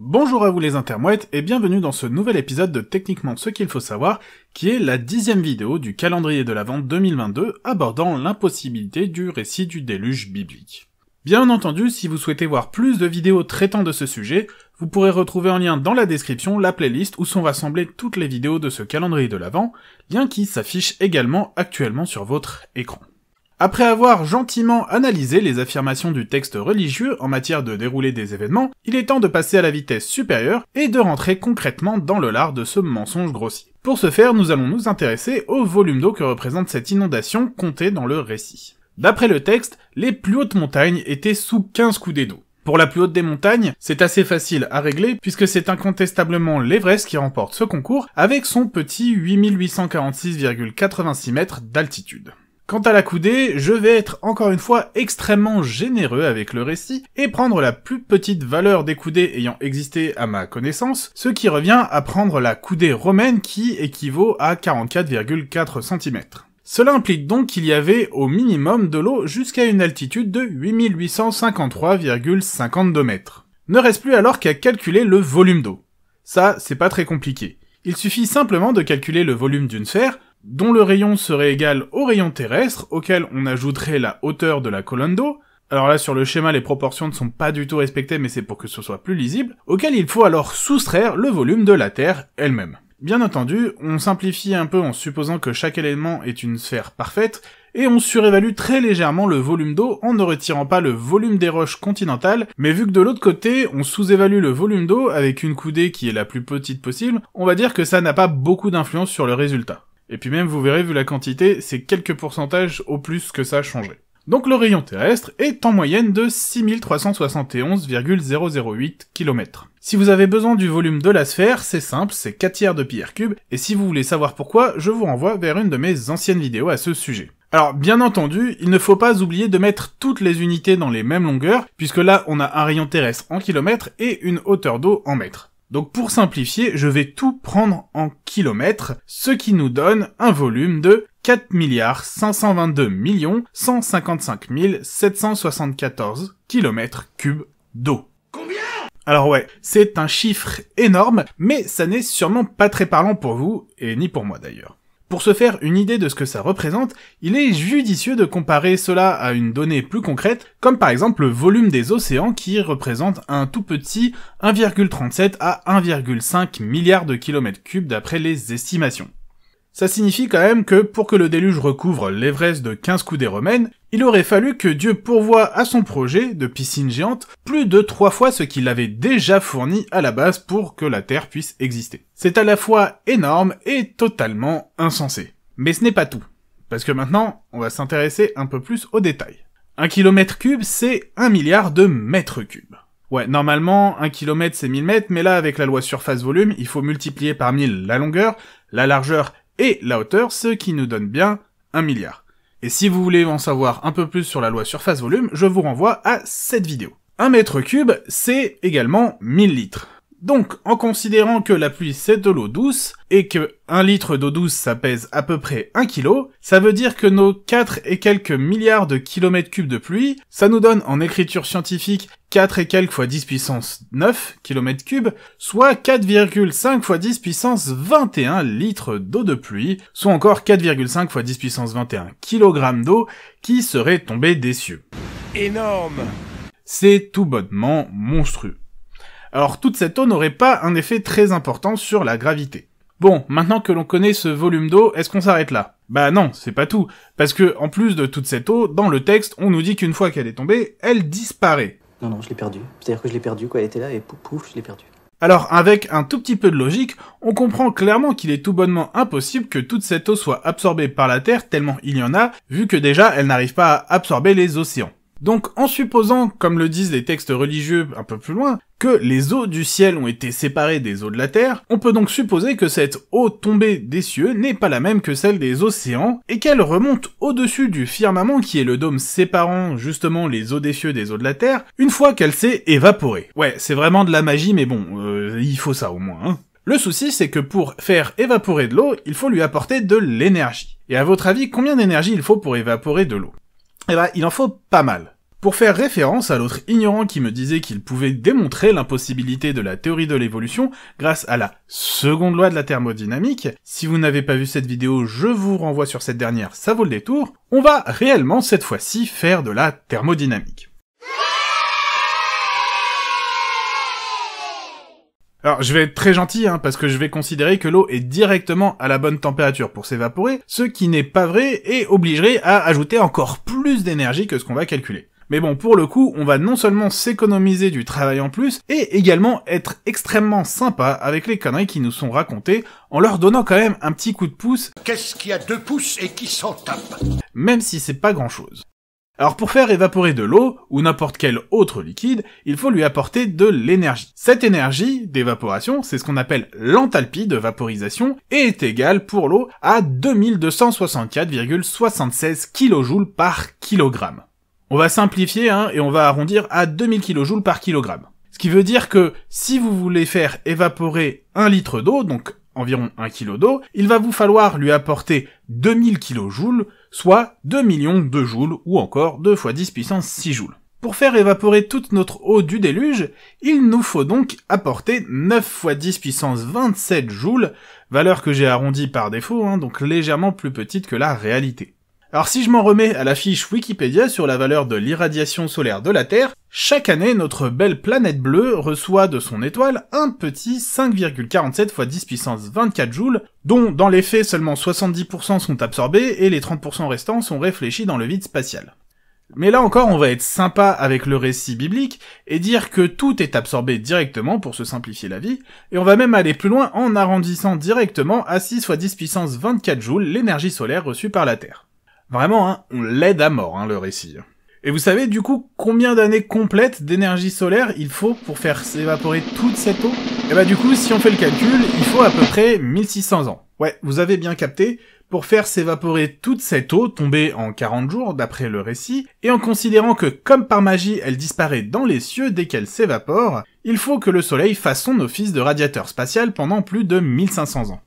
Bonjour à vous les intermouettes et bienvenue dans ce nouvel épisode de Techniquement ce qu'il faut savoir, qui est la dixième vidéo du calendrier de l'Avent 2022 abordant l'impossibilité du récit du déluge biblique. Bien entendu, si vous souhaitez voir plus de vidéos traitant de ce sujet, vous pourrez retrouver en lien dans la description la playlist où sont rassemblées toutes les vidéos de ce calendrier de l'Avent, lien qui s'affiche également actuellement sur votre écran. Après avoir gentiment analysé les affirmations du texte religieux en matière de déroulé des événements, il est temps de passer à la vitesse supérieure et de rentrer concrètement dans le lard de ce mensonge grossi. Pour ce faire, nous allons nous intéresser au volume d'eau que représente cette inondation comptée dans le récit. D'après le texte, les plus hautes montagnes étaient sous 15 coups d'eau. Pour la plus haute des montagnes, c'est assez facile à régler puisque c'est incontestablement l'Everest qui remporte ce concours avec son petit 8846,86 mètres d'altitude. Quant à la coudée, je vais être encore une fois extrêmement généreux avec le récit et prendre la plus petite valeur des coudées ayant existé à ma connaissance, ce qui revient à prendre la coudée romaine qui équivaut à 44,4 cm. Cela implique donc qu'il y avait au minimum de l'eau jusqu'à une altitude de 8853,52 mètres. Ne reste plus alors qu'à calculer le volume d'eau. Ça, c'est pas très compliqué. Il suffit simplement de calculer le volume d'une sphère, dont le rayon serait égal au rayon terrestre, auquel on ajouterait la hauteur de la colonne d'eau, alors là sur le schéma les proportions ne sont pas du tout respectées mais c'est pour que ce soit plus lisible, auquel il faut alors soustraire le volume de la Terre elle-même. Bien entendu, on simplifie un peu en supposant que chaque élément est une sphère parfaite, et on surévalue très légèrement le volume d'eau en ne retirant pas le volume des roches continentales, mais vu que de l'autre côté, on sous-évalue le volume d'eau avec une coudée qui est la plus petite possible, on va dire que ça n'a pas beaucoup d'influence sur le résultat. Et puis même, vous verrez, vu la quantité, c'est quelques pourcentages au plus que ça a changé. Donc le rayon terrestre est en moyenne de 6371,008 km. Si vous avez besoin du volume de la sphère, c'est simple, c'est 4 tiers de pi r cube, et si vous voulez savoir pourquoi, je vous renvoie vers une de mes anciennes vidéos à ce sujet. Alors bien entendu, il ne faut pas oublier de mettre toutes les unités dans les mêmes longueurs, puisque là on a un rayon terrestre en kilomètres et une hauteur d'eau en mètres. Donc pour simplifier, je vais tout prendre en kilomètres, ce qui nous donne un volume de 4 milliards 522 millions 155 774 kilomètres cubes d'eau. Combien Alors ouais, c'est un chiffre énorme, mais ça n'est sûrement pas très parlant pour vous, et ni pour moi d'ailleurs. Pour se faire une idée de ce que ça représente, il est judicieux de comparer cela à une donnée plus concrète, comme par exemple le volume des océans qui représente un tout petit 1,37 à 1,5 milliard de kilomètres cubes d'après les estimations. Ça signifie quand même que pour que le déluge recouvre l'Everest de 15 coups des romaines, il aurait fallu que Dieu pourvoie à son projet de piscine géante plus de trois fois ce qu'il avait déjà fourni à la base pour que la Terre puisse exister. C'est à la fois énorme et totalement insensé. Mais ce n'est pas tout. Parce que maintenant, on va s'intéresser un peu plus aux détails. Un kilomètre cube, c'est un milliard de mètres cubes. Ouais, normalement, un kilomètre, c'est 1000 mètres, mais là, avec la loi surface-volume, il faut multiplier par 1000 la longueur, la largeur et la hauteur, ce qui nous donne bien 1 milliard. Et si vous voulez en savoir un peu plus sur la loi surface-volume, je vous renvoie à cette vidéo. Un mètre cube, c'est également 1000 litres. Donc, en considérant que la pluie c'est de l'eau douce, et que 1 litre d'eau douce ça pèse à peu près 1 kg, ça veut dire que nos 4 et quelques milliards de kilomètres cubes de pluie, ça nous donne en écriture scientifique 4 et quelques fois 10 puissance 9 km cubes, soit 4,5 fois 10 puissance 21 litres d'eau de pluie, soit encore 4,5 fois 10 puissance 21 kg d'eau qui serait tombée des cieux. Énorme! C'est tout bonnement monstrueux alors toute cette eau n'aurait pas un effet très important sur la gravité. Bon, maintenant que l'on connaît ce volume d'eau, est-ce qu'on s'arrête là Bah non, c'est pas tout, parce que en plus de toute cette eau, dans le texte, on nous dit qu'une fois qu'elle est tombée, elle disparaît. Non, non, je l'ai perdue. C'est-à-dire que je l'ai perdue, quoi, elle était là et pouf, pouf je l'ai perdue. Alors avec un tout petit peu de logique, on comprend clairement qu'il est tout bonnement impossible que toute cette eau soit absorbée par la Terre tellement il y en a, vu que déjà elle n'arrive pas à absorber les océans. Donc en supposant, comme le disent les textes religieux un peu plus loin, que les eaux du ciel ont été séparées des eaux de la terre, on peut donc supposer que cette eau tombée des cieux n'est pas la même que celle des océans, et qu'elle remonte au-dessus du firmament qui est le dôme séparant justement les eaux des cieux des eaux de la terre, une fois qu'elle s'est évaporée. Ouais, c'est vraiment de la magie, mais bon, euh, il faut ça au moins. Hein. Le souci, c'est que pour faire évaporer de l'eau, il faut lui apporter de l'énergie. Et à votre avis, combien d'énergie il faut pour évaporer de l'eau eh ben, il en faut pas mal. Pour faire référence à l'autre ignorant qui me disait qu'il pouvait démontrer l'impossibilité de la théorie de l'évolution grâce à la seconde loi de la thermodynamique, si vous n'avez pas vu cette vidéo, je vous renvoie sur cette dernière, ça vaut le détour, on va réellement cette fois-ci faire de la thermodynamique. Alors, je vais être très gentil, hein, parce que je vais considérer que l'eau est directement à la bonne température pour s'évaporer, ce qui n'est pas vrai et obligerait à ajouter encore plus d'énergie que ce qu'on va calculer. Mais bon, pour le coup, on va non seulement s'économiser du travail en plus, et également être extrêmement sympa avec les conneries qui nous sont racontées, en leur donnant quand même un petit coup de pouce. Qu'est-ce qui a deux pouces et qui s'en tape Même si c'est pas grand chose. Alors pour faire évaporer de l'eau, ou n'importe quel autre liquide, il faut lui apporter de l'énergie. Cette énergie d'évaporation, c'est ce qu'on appelle l'enthalpie de vaporisation, et est égale pour l'eau à 2264,76 kJ par kg. On va simplifier hein, et on va arrondir à 2000 kJ par kg. Ce qui veut dire que si vous voulez faire évaporer un litre d'eau, donc environ 1 kg d'eau, il va vous falloir lui apporter 2000 kJ, soit 2 millions de joules ou encore 2 fois 10 puissance 6 joules. Pour faire évaporer toute notre eau du déluge, il nous faut donc apporter 9 x 10 puissance 27 joules, valeur que j'ai arrondie par défaut, hein, donc légèrement plus petite que la réalité. Alors si je m'en remets à la fiche Wikipédia sur la valeur de l'irradiation solaire de la Terre, chaque année notre belle planète bleue reçoit de son étoile un petit 5,47 x 10 puissance 24 joules, dont dans les faits seulement 70% sont absorbés et les 30% restants sont réfléchis dans le vide spatial. Mais là encore, on va être sympa avec le récit biblique et dire que tout est absorbé directement pour se simplifier la vie, et on va même aller plus loin en arrondissant directement à 6 x 10 puissance 24 joules l'énergie solaire reçue par la Terre. Vraiment, hein, on l'aide à mort, hein, le récit. Et vous savez du coup combien d'années complètes d'énergie solaire il faut pour faire s'évaporer toute cette eau Et eh bah ben, du coup, si on fait le calcul, il faut à peu près 1600 ans. Ouais, vous avez bien capté, pour faire s'évaporer toute cette eau tombée en 40 jours d'après le récit, et en considérant que comme par magie elle disparaît dans les cieux dès qu'elle s'évapore, il faut que le soleil fasse son office de radiateur spatial pendant plus de 1500 ans.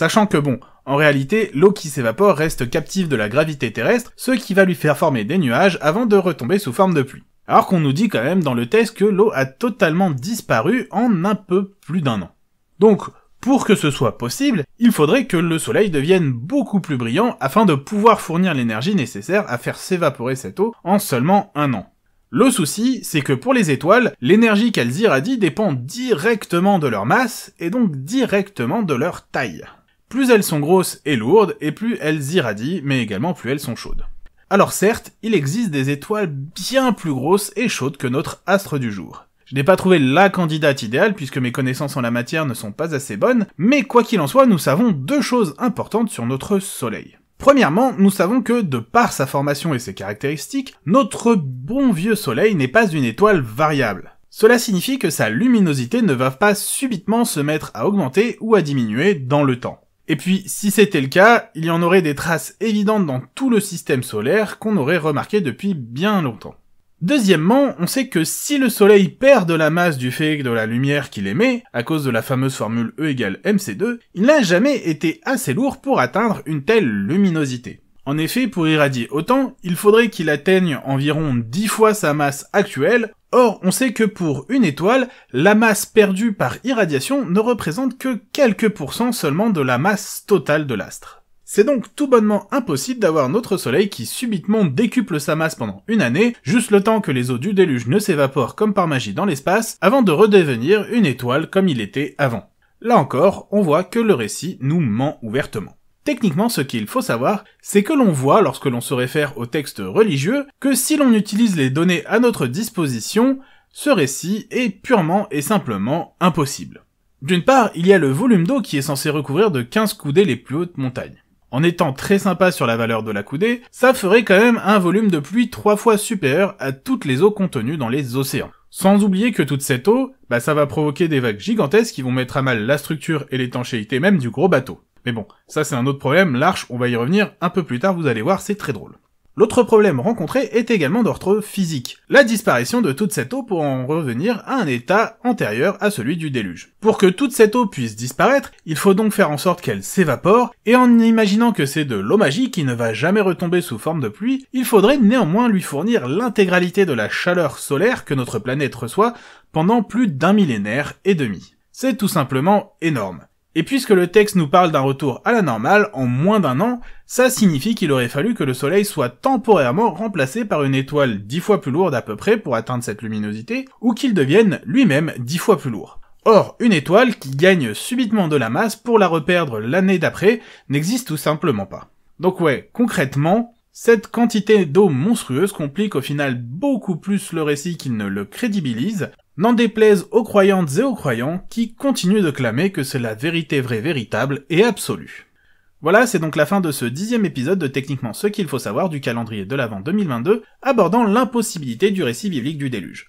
Sachant que bon, en réalité, l'eau qui s'évapore reste captive de la gravité terrestre, ce qui va lui faire former des nuages avant de retomber sous forme de pluie. Alors qu'on nous dit quand même dans le test que l'eau a totalement disparu en un peu plus d'un an. Donc, pour que ce soit possible, il faudrait que le soleil devienne beaucoup plus brillant afin de pouvoir fournir l'énergie nécessaire à faire s'évaporer cette eau en seulement un an. Le souci, c'est que pour les étoiles, l'énergie qu'elles irradient dépend directement de leur masse et donc directement de leur taille. Plus elles sont grosses et lourdes, et plus elles irradient, mais également plus elles sont chaudes. Alors certes, il existe des étoiles bien plus grosses et chaudes que notre astre du jour. Je n'ai pas trouvé la candidate idéale puisque mes connaissances en la matière ne sont pas assez bonnes, mais quoi qu'il en soit, nous savons deux choses importantes sur notre Soleil. Premièrement, nous savons que, de par sa formation et ses caractéristiques, notre bon vieux Soleil n'est pas une étoile variable. Cela signifie que sa luminosité ne va pas subitement se mettre à augmenter ou à diminuer dans le temps. Et puis, si c'était le cas, il y en aurait des traces évidentes dans tout le système solaire qu'on aurait remarqué depuis bien longtemps. Deuxièmement, on sait que si le Soleil perd de la masse du fait de la lumière qu'il émet, à cause de la fameuse formule E égale mc2, il n'a jamais été assez lourd pour atteindre une telle luminosité. En effet, pour irradier autant, il faudrait qu'il atteigne environ 10 fois sa masse actuelle Or, on sait que pour une étoile, la masse perdue par irradiation ne représente que quelques pourcents seulement de la masse totale de l'astre. C'est donc tout bonnement impossible d'avoir notre Soleil qui subitement décuple sa masse pendant une année, juste le temps que les eaux du déluge ne s'évaporent comme par magie dans l'espace, avant de redevenir une étoile comme il était avant. Là encore, on voit que le récit nous ment ouvertement. Techniquement, ce qu'il faut savoir, c'est que l'on voit, lorsque l'on se réfère aux textes religieux, que si l'on utilise les données à notre disposition, ce récit est purement et simplement impossible. D'une part, il y a le volume d'eau qui est censé recouvrir de 15 coudées les plus hautes montagnes. En étant très sympa sur la valeur de la coudée, ça ferait quand même un volume de pluie trois fois supérieur à toutes les eaux contenues dans les océans. Sans oublier que toute cette eau, bah ça va provoquer des vagues gigantesques qui vont mettre à mal la structure et l'étanchéité même du gros bateau. Mais bon, ça c'est un autre problème, l'arche, on va y revenir un peu plus tard, vous allez voir, c'est très drôle. L'autre problème rencontré est également d'ordre physique, la disparition de toute cette eau pour en revenir à un état antérieur à celui du déluge. Pour que toute cette eau puisse disparaître, il faut donc faire en sorte qu'elle s'évapore, et en imaginant que c'est de l'eau magique qui ne va jamais retomber sous forme de pluie, il faudrait néanmoins lui fournir l'intégralité de la chaleur solaire que notre planète reçoit pendant plus d'un millénaire et demi. C'est tout simplement énorme. Et puisque le texte nous parle d'un retour à la normale en moins d'un an, ça signifie qu'il aurait fallu que le Soleil soit temporairement remplacé par une étoile dix fois plus lourde à peu près pour atteindre cette luminosité, ou qu'il devienne lui-même dix fois plus lourd. Or, une étoile qui gagne subitement de la masse pour la reperdre l'année d'après n'existe tout simplement pas. Donc ouais, concrètement, cette quantité d'eau monstrueuse complique au final beaucoup plus le récit qu'il ne le crédibilise, n'en déplaise aux croyantes et aux croyants qui continuent de clamer que c'est la vérité vraie véritable et absolue. Voilà, c'est donc la fin de ce dixième épisode de Techniquement ce qu'il faut savoir du calendrier de l'Avent 2022, abordant l'impossibilité du récit biblique du déluge.